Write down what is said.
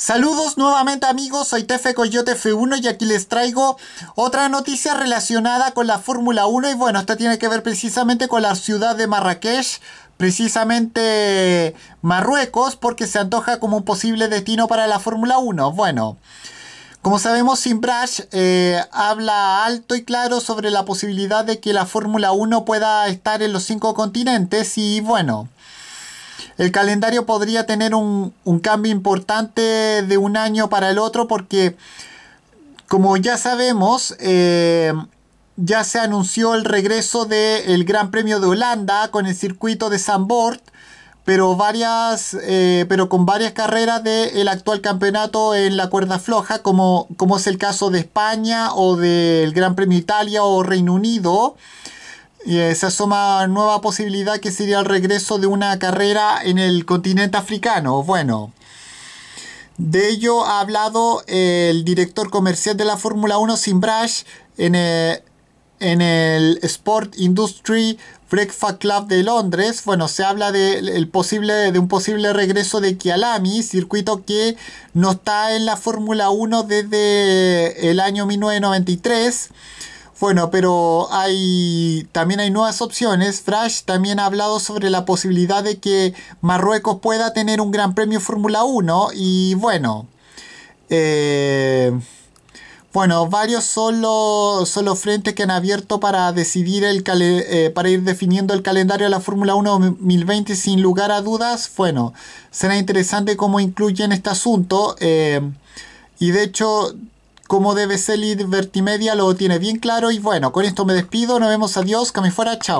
Saludos nuevamente amigos, soy Tefe Coyote F1 y aquí les traigo otra noticia relacionada con la Fórmula 1 y bueno, esta tiene que ver precisamente con la ciudad de Marrakech, precisamente Marruecos, porque se antoja como un posible destino para la Fórmula 1. Bueno. Como sabemos, Simbrash eh, habla alto y claro sobre la posibilidad de que la Fórmula 1 pueda estar en los cinco continentes y bueno, el calendario podría tener un, cambio importante de un año para el otro porque, como ya sabemos, eh, ya se anunció el regreso del Gran Premio de Holanda con el circuito de Zandvoort, pero, varias, eh, pero con varias carreras del actual campeonato en la cuerda floja, como, como es el caso de España o del Gran Premio Italia o Reino Unido esa eh, se asoma nueva posibilidad que sería el regreso de una carrera en el continente africano. Bueno, de ello ha hablado eh, el director comercial de la Fórmula 1, Simbrash, en el, eh, en el Sport Industry Breakfast Club de Londres. Bueno, se habla de, posible, de un posible regreso de Kialami, circuito que no está en la Fórmula 1 desde el año 1993. Bueno, pero hay también hay nuevas opciones. Frash también ha hablado sobre la posibilidad de que Marruecos pueda tener un Gran Premio Fórmula 1 y bueno, eh, bueno, varios son los, frentes que han abierto para decidir el eh, para ir definiendo el calendario de la Fórmula 1 2020 sin lugar a dudas. Bueno, será interesante cómo incluyen este asunto eh, y de hecho como debe ser el Media, lo tiene bien claro. Y bueno, con esto me despido, nos vemos, adiós, que me fuera, chao.